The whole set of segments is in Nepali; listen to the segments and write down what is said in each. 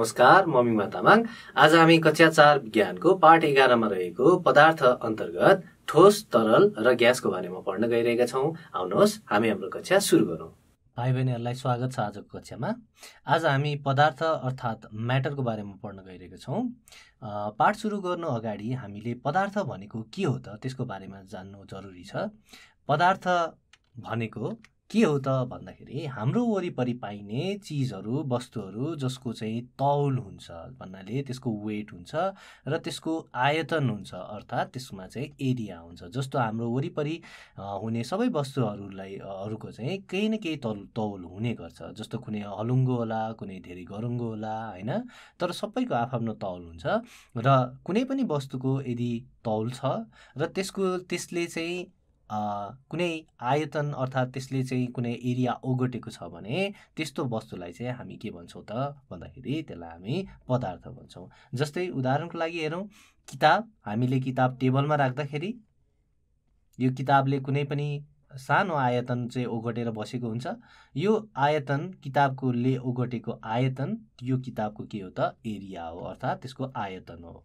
नमस्कार म मिमा तामाङ आज हामी कक्षा चार विज्ञानको पाठ एघारमा रहेको पदार्थ अन्तर्गत ठोस तरल र ग्यासको बारेमा पढ्न गइरहेका छौँ आउनुहोस् हामी हाम्रो कक्षा सुरु गरौँ भाइ बहिनीहरूलाई स्वागत छ आजको कक्षामा आज हामी पदार्थ अर्थात् म्याटरको बारेमा पढ्न गइरहेका छौँ पाठ सुरु गर्नु अगाडि हामीले पदार्थ भनेको के हो त त्यसको बारेमा जान्नु जरुरी छ पदार्थ भनेको के हो त भन्दाखेरि हाम्रो वरिपरि पाइने चिजहरू वस्तुहरू जसको चाहिँ तौल हुन्छ भन्नाले त्यसको वेट हुन्छ र त्यसको आयतन हुन्छ अर्थात् त्यसमा चाहिँ एरिया हुन्छ जस्तो हाम्रो वरिपरि हुने सबै वस्तुहरूलाई अरूको चाहिँ केही न केही तौल तौल हुने गर्छ जस्तो कुनै हलुङ्गो होला कुनै धेरै गरुङ्गो होला होइन तर सबैको आफआफ्नो तौल हुन्छ र कुनै पनि वस्तुको यदि तौल छ र त्यसको त्यसले चाहिँ कुनै आयतन अर्थात् त्यसले चाहिँ कुनै एरिया ओगटेको छ भने त्यस्तो वस्तुलाई चाहिँ हामी के भन्छौँ त भन्दाखेरि त्यसलाई हामी पदार्थ भन्छौँ जस्तै उदाहरणको लागि हेरौँ किताब हामीले किताब टेबलमा राख्दाखेरि यो किताबले कुनै पनि सानो आयतन चाहिँ ओगटेर बसेको हुन्छ यो आयतन किताबकोले ओगटेको आयतन यो किताबको के हो त एरिया हो अर्थात् त्यसको आयतन हो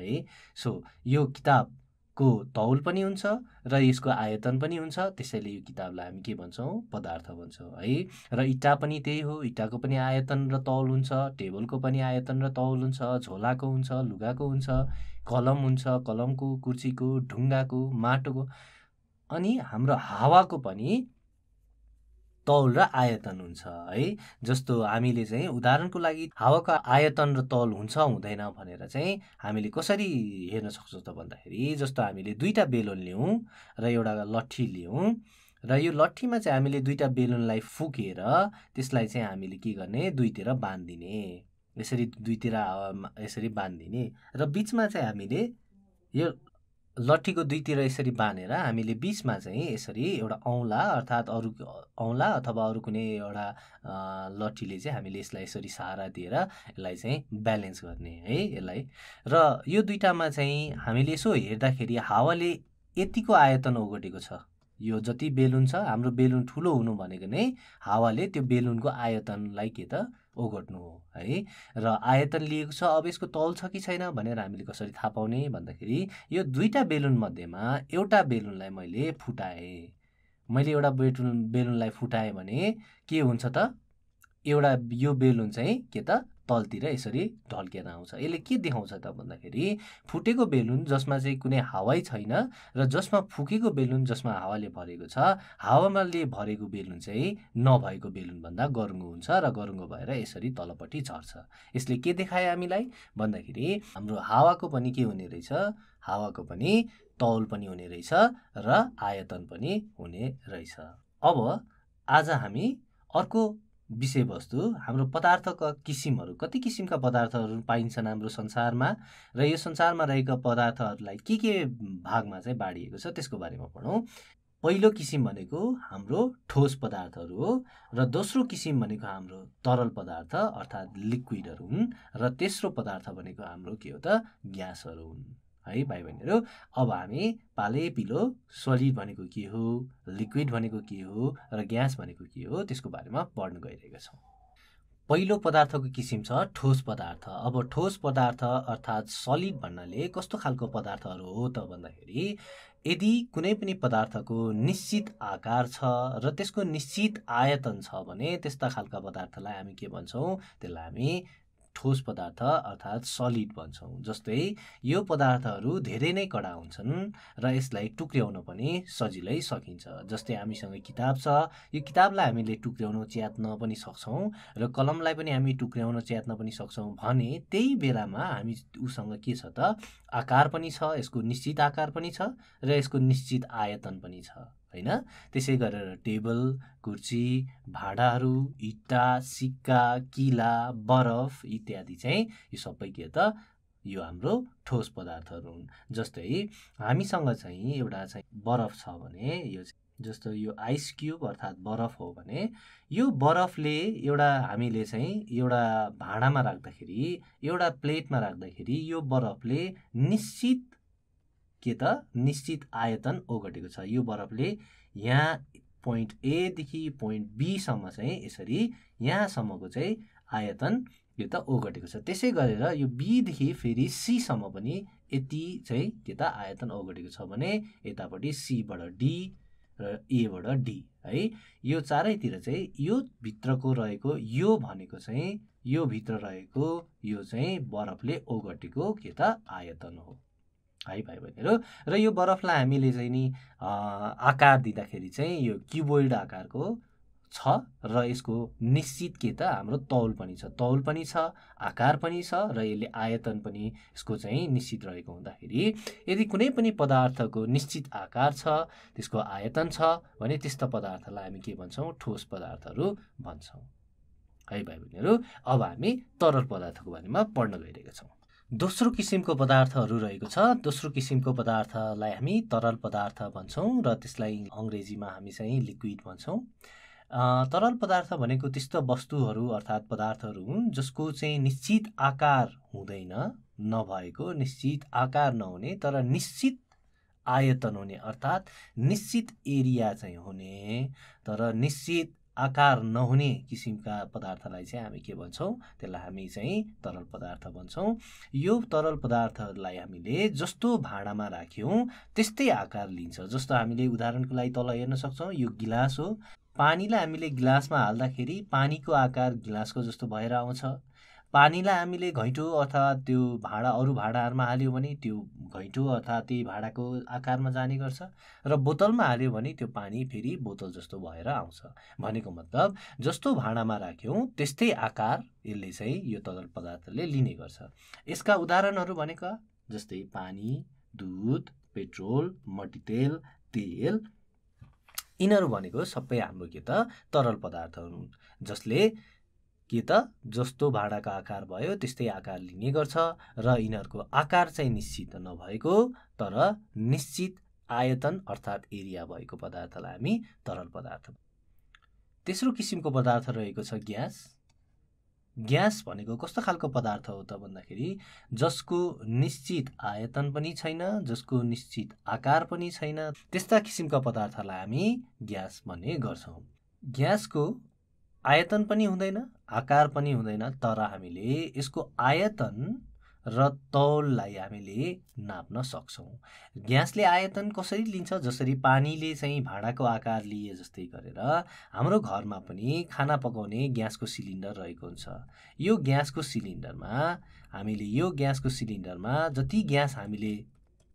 है सो यो किताब को तौल पनि हुन्छ र यसको आयतन पनि हुन्छ त्यसैले यो किताबलाई हामी के भन्छौँ पदार्थ भन्छौँ है र इट्टा पनि त्यही हो इट्टाको पनि आयतन र तौल हुन्छ टेबलको पनि आयतन र तौल हुन्छ झोलाको हुन्छ लुगाको हुन्छ कलम हुन्छ कलमको कुर्सीको ढुङ्गाको माटोको अनि हाम्रो हावाको पनि तौल र आयतन हुन्छ है जस्तो हामीले चाहिँ उदाहरणको लागि हावाको आयतन र तौल हुन्छ हुँदैन भनेर चाहिँ हामीले कसरी हेर्न सक्छौँ त भन्दाखेरि जस्तो हामीले दुईवटा बेलुन लियौँ र एउटा लट्ठी लियौँ र यो लट्ठीमा चाहिँ हामीले दुईवटा बेलुनलाई फुकेर त्यसलाई चाहिँ हामीले के गर्ने दुईतिर बाँधिदिने यसरी दुईतिर हावामा यसरी बाँधिदिने र बिचमा चाहिँ हामीले यो लट्ठीको दुईतिर यसरी बाँधेर हामीले बिचमा चाहिँ यसरी एउटा औँला अर्थात् अरू औँला अथवा अरू कुनै एउटा लट्ठीले चाहिँ हामीले यसलाई यसरी सहारा दिएर यसलाई चाहिँ ब्यालेन्स गर्ने है यसलाई र यो दुइटामा चाहिँ हामीले यसो हेर्दाखेरि हावाले यतिको आयतन ओगटेको छ यो जति बेलुन छ हाम्रो बेलुन ठुलो हुनु भनेको नै हावाले त्यो बेलुनको आयतनलाई के त ओगट्नु हो है र आयतन लिएको छ अब यसको तौल छ कि छैन भनेर हामीले कसरी थाहा पाउने भन्दाखेरि यो दुईवटा मध्येमा एउटा बेलुनलाई मैले फुटाएँ मैले एउटा बेलुन बेलुनलाई फुटाएँ भने के हुन्छ त एउटा यो बेलुन चाहिँ के त तलतिर यसरी ढल्केर आउँछ यसले के देखाउँछ त भन्दाखेरि फुटेको बेलुन जसमा चाहिँ कुनै हावै छैन र जसमा फुकेको बेलुन जसमा हावाले भरेको छ हावामाले भरेको बेलुन चाहिँ नभएको बेलुनभन्दा गरुङ्गो हुन्छ र गरुङ्गो भएर यसरी तलपट्टि झर्छ यसले के देखायो हामीलाई भन्दाखेरि हाम्रो हावाको पनि के हुने रहेछ हावाको पनि तौल पनि हुने रहेछ र आयतन पनि हुने रहेछ अब आज हामी अर्को विषयवस्तु हाम्रो पदार्थका किसिमहरू कति किसिमका पदार्थहरू पाइन्छन् हाम्रो संसारमा र यो संसारमा रहेका पदार्थहरूलाई के के भागमा चाहिँ बाँडिएको छ त्यसको बारेमा पढौँ पहिलो किसिम भनेको हाम्रो ठोस पदार्थहरू हो र दोस्रो किसिम भनेको हाम्रो तरल पदार्थ अर्थात् लिक्विडहरू हुन् र तेस्रो पदार्थ भनेको हाम्रो के हो त ग्यासहरू हुन् है भाइ बहिनीहरू अब हामी पाले पिलो सलिड भनेको के हो लिक्विड भनेको के हो र ग्यास भनेको के हो त्यसको बारेमा पढ्न गइरहेका छौँ पहिलो पदार्थको किसिम छ ठोस पदार्थ अब ठोस पदार्थ अर्थात् सलिड भन्नाले कस्तो खालको पदार्थहरू हो त भन्दाखेरि यदि कुनै पनि पदार्थको निश्चित आकार छ र त्यसको निश्चित आयतन छ भने त्यस्ता खालका पदार्थलाई हामी के भन्छौँ त्यसलाई हामी ठोस पदार्थ अर्थात् सलिड भन्छौँ जस्तै यो पदार्थहरू धेरै नै कडा हुन्छन् र यसलाई टुक्र्याउन पनि सजिलै सकिन्छ जस्तै हामीसँग किताब छ यो किताबलाई हामीले टुक्र्याउन च्यात्न पनि सक्छौँ र कलमलाई पनि हामी टुक्र्याउन च्यात्न पनि सक्छौँ भने त्यही बेलामा हामी उसँग के छ त आकार पनि छ यसको निश्चित आकार पनि छ र यसको निश्चित आयतन पनि छ होइन त्यसै गरेर टेबल कुर्सी भाँडाहरू इट्टा सिक्का किला बरफ इत्यादि चाहिँ यो सबै के त यो हाम्रो ठोस पदार्थहरू हुन् जस्तै हामीसँग चाहिँ एउटा चाहिँ बरफ छ भने यो जस्तो यो आइस क्युब अर्थात् बरफ हो भने यो बरफले एउटा हामीले चाहिँ एउटा भाँडामा राख्दाखेरि एउटा प्लेटमा राख्दाखेरि यो बरफले निश्चित के त निश्चित आयतन ओगटेको छ यो बरफले यहाँ पोइन्ट एदेखि पोइन्ट बीसम्म चाहिँ यसरी यहाँसम्मको चाहिँ आयतन यो त ओगटेको छ त्यसै गरेर यो बीदेखि फेरि सीसम्म पनि यति चाहिँ के त आयतन ओगटेको छ भने यतापट्टि सीबाट डी र एबाट डी है यो चारैतिर चाहिँ यो भित्रको रहेको यो भनेको चाहिँ यो भित्र रहेको यो चाहिँ बरफले ओगटेको के त आयतन हो है भाइ बहिनीहरू र यो बरफलाई हामीले चाहिँ नि आकार दिँदाखेरि चाहिँ यो क्युबोइड आकारको छ र यसको निश्चित के त हाम्रो तौल पनि छ तौल पनि छ आकार पनि छ र यसले आयतन पनि यसको चाहिँ निश्चित रहेको हुँदाखेरि यदि कुनै पनि पदार्थको निश्चित आकार छ त्यसको आयतन छ भने त्यस्तो पदार्थलाई हामी के भन्छौँ ठोस पदार्थहरू भन्छौँ है भाइ बहिनीहरू अब हामी तरल पदार्थको बारेमा पढ्न गइरहेका छौँ दोस्रो किसिमको पदार्थहरू रहेको छ दोस्रो किसिमको पदार्थलाई हामी तरल पदार्थ भन्छौँ र त्यसलाई अङ्ग्रेजीमा हामी चाहिँ लिक्विड भन्छौँ तरल पदार्थ भनेको त्यस्तो वस्तुहरू अर्थात् पदार्थहरू हुन् जसको चाहिँ निश्चित आकार हुँदैन नभएको निश्चित आकार नहुने तर निश्चित आयतन हुने अर्थात् निश्चित एरिया चाहिँ हुने तर निश्चित आकार नहुने किसिमका पदार्थलाई चाहिँ हामी के भन्छौँ त्यसलाई हामी चाहिँ तरल पदार्थ भन्छौँ यो तरल पदार्थहरूलाई हामीले जस्तो भाँडामा राख्यौँ त्यस्तै आकार लिन्छ जस्तो हामीले उदाहरणको लागि तल हेर्न सक्छौँ यो गिलास हो पानीलाई हामीले गिलासमा हाल्दाखेरि पानीको आकार गिलासको जस्तो भएर आउँछ पानीलाई हामीले घैँटो अथवा त्यो भाँडा अरू भाँडाहरूमा हाल्यो भने त्यो घैँटो अथवा त्यही भाँडाको आकारमा जाने गर्छ र बोतलमा हाल्यो भने त्यो पानी फेरि बोतल जस्तो भएर आउँछ भनेको मतलब जस्तो भाँडामा राख्यौँ त्यस्तै आकार यसले चाहिँ यो तरल पदार्थले लिने गर्छ यसका उदाहरणहरू भनेको जस्तै पानी दुध पेट्रोल मट्टितेल तेल यिनीहरू भनेको सबै हाम्रो के त तरल पदार्थहरू हुन् जसले कि त जस्तो भाँडाको आकार भयो त्यस्तै आकार लिने गर्छ र यिनीहरूको आकार चाहिँ निश्चित नभएको तर निश्चित आयतन अर्थात् एरिया भएको पदार्थलाई हामी तरल पदार्थ तेस्रो किसिमको पदार्थ रहेको छ ग्यास ग्यास भनेको कस्तो खालको पदार्थ हो त भन्दाखेरि जसको निश्चित आयतन पनि छैन जसको निश्चित आकार पनि छैन त्यस्ता किसिमका पदार्थलाई हामी ग्यास भन्ने गर्छौँ ग्यासको आयतन पनि हुँदैन आकार पनि हुँदैन तर हामीले यसको आयतन र तौललाई हामीले नाप्न सक्छौँ ग्यासले आयतन कसरी लिन्छ जसरी पानीले चाहिँ भाँडाको आकार लिए जस्तै गरेर हाम्रो घरमा पनि खाना पकाउने ग्यासको सिलिन्डर रहेको हुन्छ यो ग्यासको सिलिन्डरमा हामीले यो ग्यासको सिलिन्डरमा जति ग्यास हामीले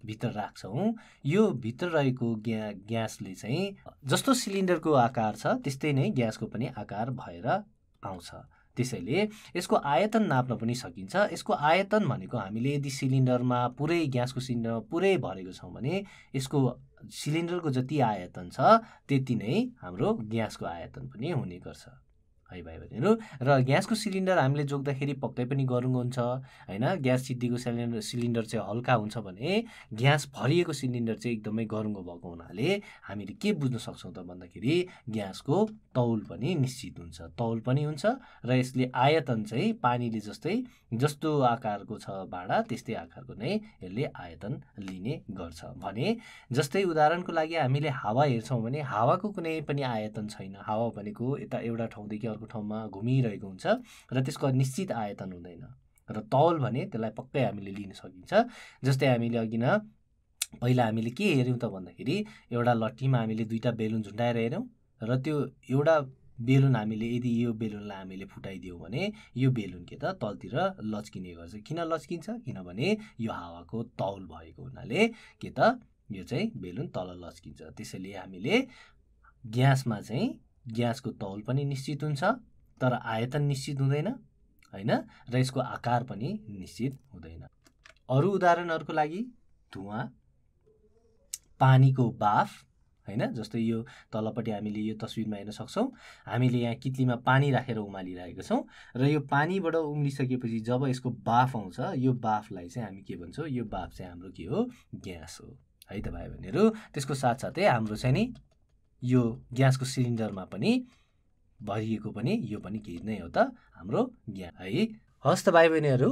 भित्र राख्छौँ यो भित्र रहेको ग्या ग्यासले चाहिँ जस्तो सिलिन्डरको आकार छ त्यस्तै नै ग्यासको पनि आकार भएर आउँछ त्यसैले यसको आयतन नाप्न पनि सकिन्छ यसको आयतन भनेको हामीले यदि सिलिन्डरमा पुरै ग्यासको सिलिन्डरमा पुरै भरेको छौँ भने यसको सिलिन्डरको जति आयतन छ त्यति नै हाम्रो ग्यासको आयतन पनि हुने गर्छ है भाइ बहिनीहरू र ग्यासको सिलिन्डर हामीले जोग्दाखेरि पक्कै पनि हुन्छ होइन ग्यास सिद्धिको सिलिन्डर सिलिन्डर चाहिँ हल्का हुन्छ भने ग्यास भरिएको सिलिन्डर चाहिँ एकदमै गरुङ्गो भएको हुनाले हामीले के बुझ्न सक्छौँ त भन्दाखेरि ग्यासको तौल पनि निश्चित हुन्छ तौल पनि हुन्छ र यसले आयतन चाहिँ पानीले जस्तै जस्तो आकारको छ भाँडा त्यस्तै आकारको नै यसले आयतन लिने गर्छ भने जस्तै उदाहरणको लागि हामीले हावा हेर्छौँ भने हावाको कुनै पनि आयतन छैन हावा भनेको यता एउटा ठाउँदेखि अर्को प्रकारको ठाउँमा घुमिरहेको हुन्छ र त्यसको निश्चित आयतन हुँदैन र तौल भने त्यसलाई पक्कै हामीले लिन सकिन्छ जस्तै हामीले अघि न पहिला हामीले के हेऱ्यौँ त भन्दाखेरि एउटा लट्ठीमा हामीले दुईवटा बेलुन झुन्डाएर हेऱ्यौँ र त्यो एउटा बेलुन हामीले यदि यो बेलुनलाई हामीले फुटाइदियौँ भने यो बेलुन के त तलतिर लच्किने गर्छ किन लच्किन्छ किनभने यो हावाको तौल भएको हुनाले के त यो चाहिँ बेलुन तल लच्किन्छ त्यसैले हामीले ग्यासमा चाहिँ ग्यासको तौल पनि निश्चित हुन्छ तर आयतन निश्चित हुँदैन होइन र यसको आकार पनि निश्चित हुँदैन अरू उदाहरणहरूको लागि धुवा पानीको बाफ होइन जस्तै यो तलपट्टि हामीले यो तस्विरमा हेर्न सक्छौँ हामीले यहाँ कित्लीमा पानी राखेर उमालिरहेको छौँ र यो पानीबाट उम्लिसकेपछि जब यसको बाफ आउँछ यो बाफलाई चाहिँ हामी के भन्छौँ यो बाफ चाहिँ हाम्रो के हो ग्यास हो है त भाइ भनेर त्यसको साथसाथै हाम्रो चाहिँ नि यो ग्यासको सिलिन्डरमा पनि भरिएको पनि यो पनि केही नै हो त हाम्रो ज्ञान है हस्त भाइ बहिनीहरू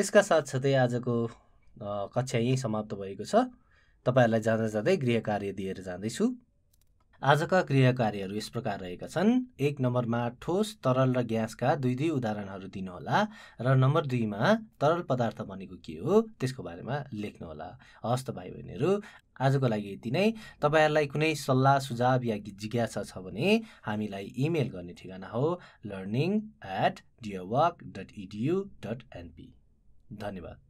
यसका साथसाथै आजको कक्षा यहीँ समाप्त भएको छ तपाईँहरूलाई जाँदा जाँदै गृह कार्य दिएर जाँदैछु आजका क्रियाकार्यहरू यस प्रकार रहेका छन् एक नम्बरमा ठोस तरल र ग्यासका दुई दुई उदाहरणहरू दिनुहोला र नम्बर दुईमा तरल पदार्थ भनेको के हो त्यसको बारेमा लेख्नुहोला हस् त भाइ बहिनीहरू आजको लागि यति नै तपाईँहरूलाई कुनै सल्लाह सुझाव या जिज्ञासा छ भने हामीलाई इमेल गर्ने ठेगाना हो learning at dear dot edu dot np धन्यवाद